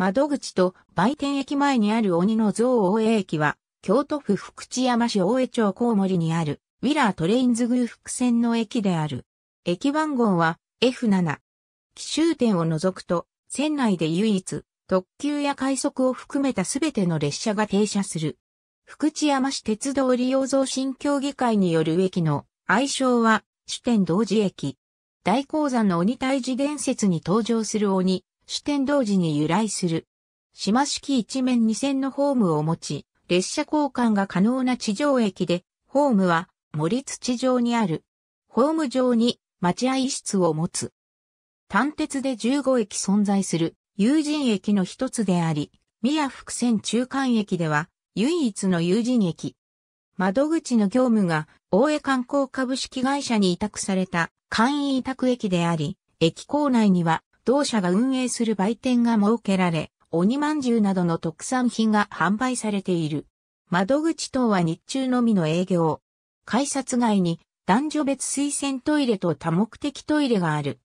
窓口と売店駅前にある鬼の像大江駅は、京都府福知山市大江町モ森にある、ウィラートレインズグープ線の駅である。駅番号は F7。奇襲点を除くと、線内で唯一、特急や快速を含めたすべての列車が停車する。福知山市鉄道利用増進協議会による駅の愛称は、主点同時駅。大鉱山の鬼退治伝説に登場する鬼、主天同時に由来する。島式一面二線のホームを持ち、列車交換が可能な地上駅で、ホームは森土上にある。ホーム上に待合室を持つ。単鉄で15駅存在する有人駅の一つであり、宮福線中間駅では唯一の有人駅。窓口の業務が大江観光株式会社に委託された簡易委託駅であり、駅構内には同社が運営する売店が設けられ、鬼まんじゅうなどの特産品が販売されている。窓口等は日中のみの営業。改札外に男女別推薦トイレと多目的トイレがある。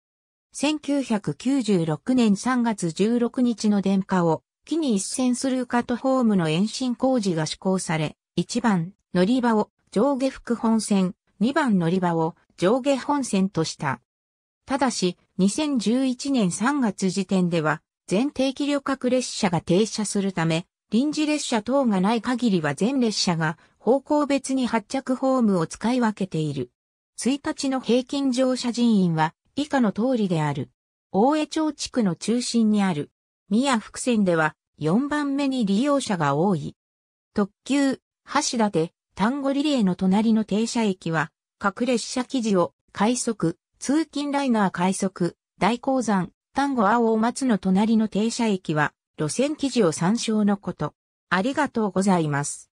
1996年3月16日の電化を機に一線するカットホームの延伸工事が施行され、1番乗り場を上下副本線、2番乗り場を上下本線とした。ただし、2011年3月時点では、全定期旅客列車が停車するため、臨時列車等がない限りは全列車が方向別に発着ホームを使い分けている。1日の平均乗車人員は以下の通りである。大江町地区の中心にある宮福線では4番目に利用者が多い。特急、橋立、単語リレーの隣の停車駅は各列車記事を快速、通勤ライナー快速、大鉱山、丹後青松の隣の停車駅は、路線記事を参照のこと。ありがとうございます。